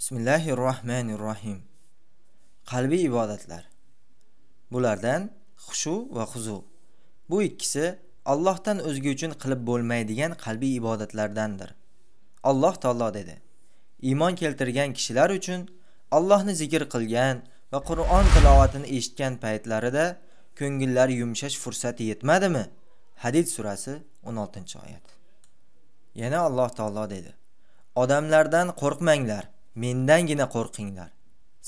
bismillahi rohmanir rohim qalbiy ibodatlar bulardan xushu va huzu bu ikkisi allohdan o'zga uchun qilib bo'lmaydigan qalbiy ibodatlardandir alloh taolo dedi iymon keltirgan kishilar uchun allohni zikr qilgan va qur'on tilovatini eshitgan paytlarida ko'ngillari yumshash fursati yetmadimi hadid surasi 16 oyat yana alloh taolo dedi odamlardan qo'rqmanglar mendangina qo'rqinglar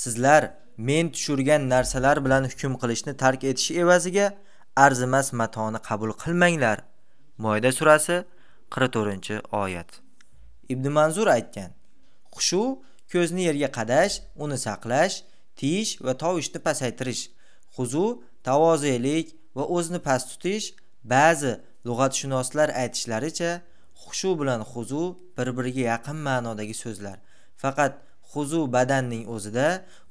sizlar men tushirgan narsalar bilan hukm qilishni tark etish evaziga arzimas matoni qabul qilmanglar moyda surasi 44 oyat ibn manzur aytgan xushu ko'zni yerga qadash uni saqlash tiyish va tovushni pasaytirish huzu tavozelik va o'zni past tutish ba'zi lug'atshunoslar aytishlaricha xushu bilan huzu bir biriga yaqin ma'nodagi so'zlar faqat huzu badanning o'zida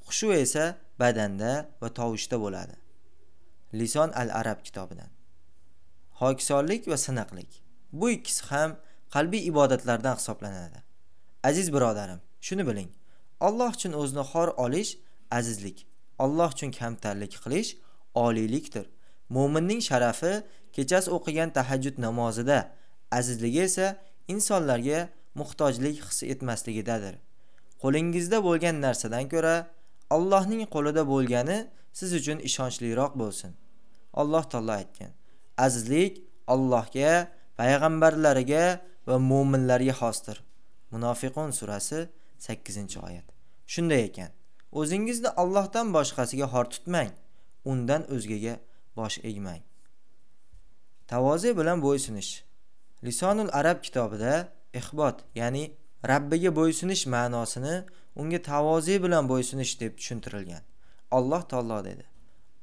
xushu esa badanda va tovushda bo'ladi lison al arab kitobidan hokisonlik va siniqlik bu ikkisi ham qalbiy ibodatlardan hisoblanadi aziz birodarim shuni biling alloh uchun o'zini xor olish azizlik alloh uchun kamtarlik qilish oliylikdir mo'minning sharafi kechasi o'qigan tahajjud namozida azizligi esa insonlarga muhtojlik his etmasligidadir qo'lingizda bo'lgan narsadan ko'ra Allohning qo'lida bo'lgani siz uchun ishonchliroq bo'lsin. Alloh taolo aytgan. Azizlik Allohga, payg'ambarlariga va mu'minlarga xosdir. munofiqun surasi 8-oyat. Shunday ekan, o'zingizni Allohdan boshqasiga xor tutmang, undan o'zgaga bosh egmang. Tavoze bilan bo'ysunish. Lisonul Arab kitobida ihbot, ya'ni rabbiga bo'ysunish ma'nosini unga tavoze bilan bo'ysunish deb tushuntirilgan alloh taolo dedi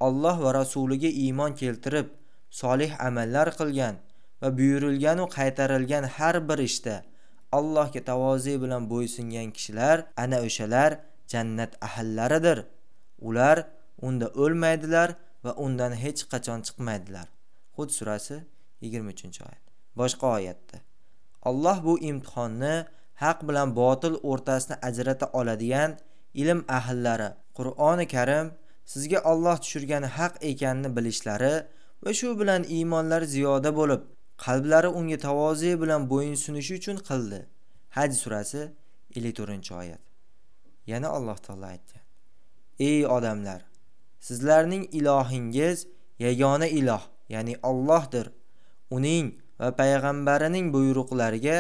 olloh va rasuliga iymon keltirib solih amallar qilgan va buyurilganu qaytarilgan har bir ishda allohga tavoze bilan bo'ysungan kishilar ana o'shalar jannat ahllaridir ular unda o'lmaydilar va undan hech qachon chiqmaydilar hud surasi yigirma uchinchi oyat boshqa oyatda alloh bu imtihonni haq bilan botil o'rtasini ajrata oladigan ilm ahllari qur'oni karim sizga Alloh tushirgani haq ekanini bilishlari va shu bilan iymonlari ziyoda bo'lib qalblari unga tavoze bilan bo'yinsunishi uchun qildi haj surasi to'rtinchi oyat yana alloh taolo aytdi ey odamlar sizlarning ilohingiz yagona iloh ya'ni Allohdir uning va payg'ambarining buyruqlariga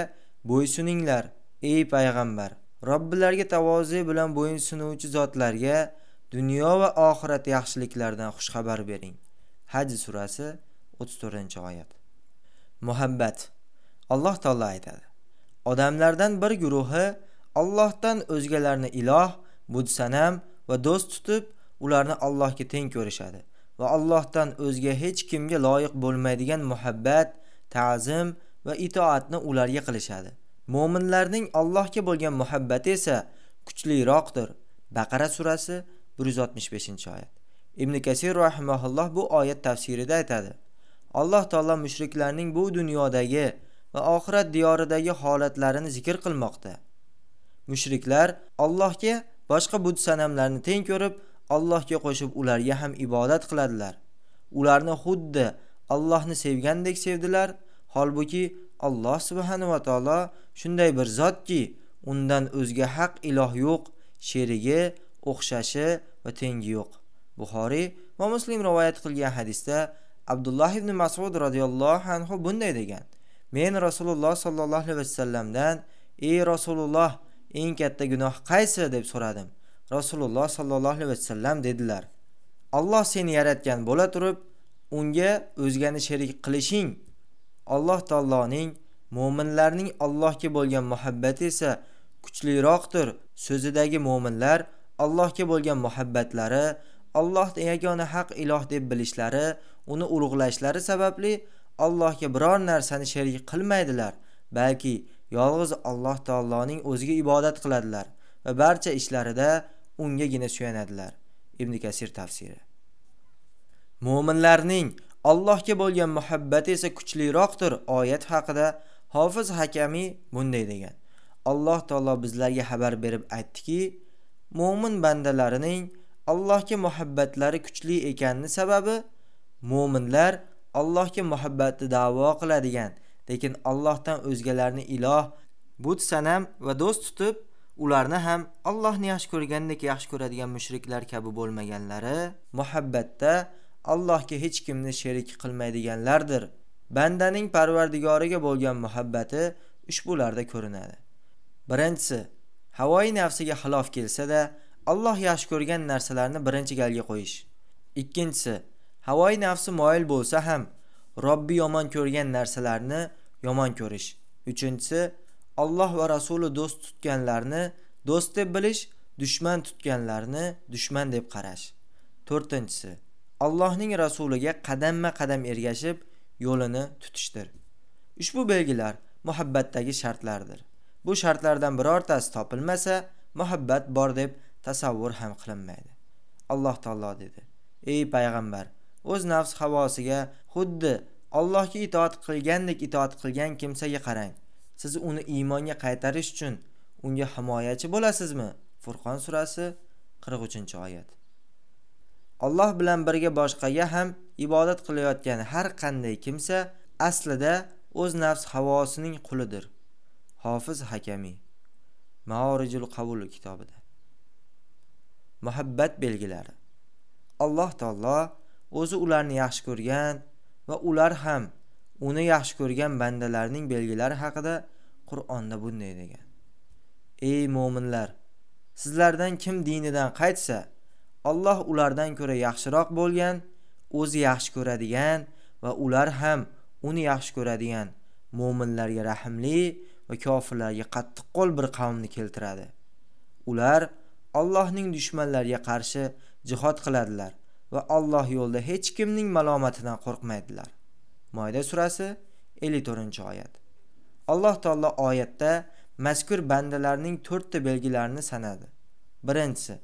bo'ysuninglar ey payg'ambar robbilarga tavoze bilan bo'yinsunuvchi zotlarga dunyo va oxirat yaxshiliklaridan xushxabar bering haj surasi 34 oyat muhabbat alloh taolo aytadi odamlardan bir guruhi Allohdan o'zgalarni iloh budsanam va do'st tutib ularni Allohga teng ko'rishadi va Allohdan o'zga hech kimga loyiq bo'lmaydigan muhabbat ta'zim va itoatni ularga qilishadi mo'minlarning allohga bo'lgan muhabbati esa kuchliroqdir baqara surasi 165 oyat ibn kasir rahimaulloh bu oyat tafsirida aytadi alloh taolo mushriklarning bu dunyodagi va oxirat diyoridagi holatlarini zikr qilmoqda mushriklar allohga boshqa bud sanamlarni teng ko'rib allohga qo'shib ularga ham ibodat qiladilar ularni xuddi allohni sevgandek sevdilar holbuki alloh subhanava taolo shunday bir zotki undan o'zga haq iloh yo'q sherigi o'xshashi va tengi yo'q buxoriy va muslim rivoyat qilgan hadisda abdulloh ibn masud roziyallohu anhu bunday degan men rasululloh sollallohu alayhi vasallamdan ey rasululloh eng katta gunoh qaysi deb so'radim rasululloh sollallohu alayhi vasallam dedilar alloh seni yaratgan bo'la turib unga o'zgani sherik qilishing alloh taoloning mo'minlarning allohga bo'lgan muhabbati esa kuchliroqdir so'zidagi mo'minlar allohga bo'lgan muhabbatlari allohni yagona haq iloh deb bilishlari uni ulug'lashlari sababli allohga biror narsani sherik qilmaydilar balki yolg'iz alloh taoloning o'ziga ibodat qiladilar va barcha ishlarida ungagina suyanadilar ibn kasir tafsiri mo'minlarning allohga bo'lgan muhabbati esa kuchliroqdir oyat haqida hofiz hakamiy bunday degan alloh taolo bizlarga xabar berib aytdiki mo'min bandalarining allohga muhabbatlari kuchli ekanini sababi mo'minlar allohga muhabbatni da'vo qiladigan lekin allohdan o'zgalarni iloh but sanam va do'st tutib ularni ham allohni yaxshi ko'rgandek yaxshi ko'radigan mushriklar kabi bo'lmaganlari muhabbatda allohga hech kimni sherik qilmaydiganlardir bandaning parvardigoriga bo'lgan muhabbati ushbularda ko'rinadi birinchisi havoyi nafsiga xilof kelsada alloh yaxshi ko'rgan narsalarni birinchi galga qo'yish ikkinchisi havoyi nafsi moyil bo'lsa ham robbi yomon ko'rgan narsalarni yomon ko'rish uchinchisi alloh va rasuli do'st tutganlarni do'st deb bilish dushman tutganlarni dushman deb qarash to'rtinchisi Allohning rasuliga qadamma qadam ergashib yo'lini tutishdir. Ushbu belgilar muhabbatdagi shartlardir. Bu shartlardan birortasi topilmasa, muhabbat bor deb tasavvur ham qilinmaydi. Alloh taolo dedi: "Ey payg'ambar, o'z nafs havosiga xuddi Allohga itoat qilgandek itoat qilgan kimsaga qarang. Siz uni iymonga qaytarish uchun unga himoyachi bo'lasizmi?" Furqon surasi 43-oyat. alloh bilan birga boshqaga ham ibodat qilayotgan har qanday kimsa aslida o'z nafs havosining qulidir hofiz hakamiy maorijul qavul kitobida muhabbat belgilari alloh taolo o'zi ularni yaxshi ko'rgan va ular ham uni yaxshi ko'rgan bandalarning belgilari haqida qur'onda bunday degan ey mo'minlar sizlardan kim dinidan qaytsa Alloh ulardan ko'ra yaxshiroq bo'lgan, o'zi yaxshi ko'radigan va ular ham uni yaxshi ko'radigan mo'minlarga rahmli va kofirlarga qattiq qo'l bir qavmni keltiradi. Ular Allohning dushmanlariga qarshi jihod qiladilar va Alloh yo'lida hech kimning malomatidan qo'rqmaydilar. Moyda surasi 54-oyat. Alloh taolo oyatda mazkur bandalarning 4 ta belgilarini sanadi. Birinchisi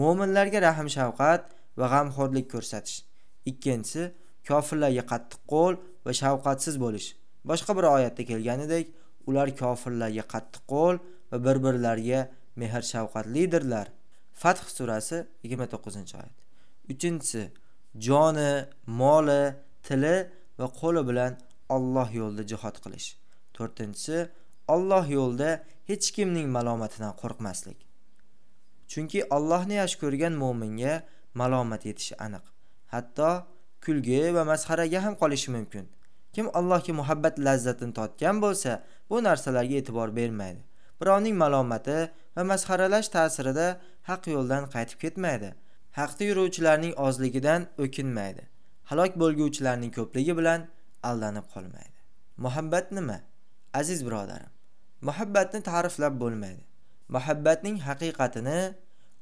mo'minlarga rahm shafqat va g'amxo'rlik ko'rsatish ikkinchisi kofirlarga qattiq qo'l va shafqatsiz bo'lish boshqa bir oyatda kelganidek ular kofirlarga qattiq qo'l va bir birlariga mehr shafqatlidirlar fath surasi yigirma to'qqizinchi oyat uchinchisi joni moli tili va qo'li bilan olloh yo'lida jihod qilish to'rtinchisi olloh yo'lida hech kimning malomatidan qo'rqmaslik chunki allohni yaxshi ko'rgan mo'minga malomat yetishi aniq hatto kulgi va masxaraga ham qolishi mumkin kim allohga muhabbat lazzatini totgan bo'lsa bu narsalarga e'tibor bermaydi birovning malomati va masxaralash ta'sirida haq yo'ldan qaytib ketmaydi haqni yuruvchilarning ozligidan o'kinmaydi halok bo'lguvchilarning ko'pligi bilan aldanib qolmaydi muhabbat nima aziz birodarim muhabbatni ta'riflab bo'lmaydi muhabbatning haqiqatini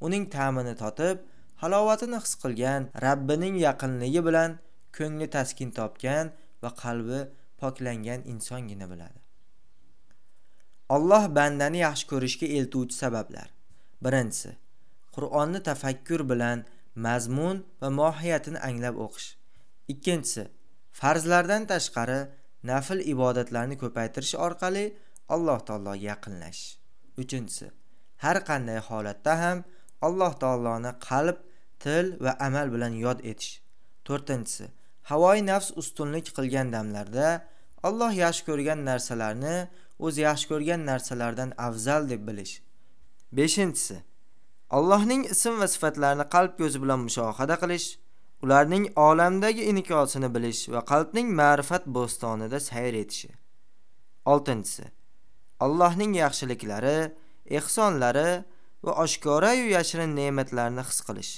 uning ta'mini totib halovatini his qilgan rabbining yaqinligi bilan ko'ngli taskin topgan va qalbi poklangan insongina biladi alloh bandani yaxshi ko'rishga eltuvchi sabablar birinchisi qur'onni tafakkur bilan mazmun va mohiyatini anglab o'qish ikkinchisi farzlardan tashqari nafl ibodatlarni ko'paytirish orqali alloh taologa yaqinlashish uchinchisi har qanday holatda ham alloh taoloni qalb til va amal bilan yod etish to'rtinchisi havoi nafs ustunlik qilgan damlarda alloh yaxshi ko'rgan narsalarni o'zi yaxshi ko'rgan narsalardan afzal deb bilish beshinchisi allohning ism va sifatlarini qalb ko'zi bilan mushohada qilish ularning olamdagi inkosini bilish va qalbning ma'rifat bo'stonida sayr etishi oltinchisi allohning yaxshiliklari ehsonlari va oshkora yu yashirin ne'matlarni his qilish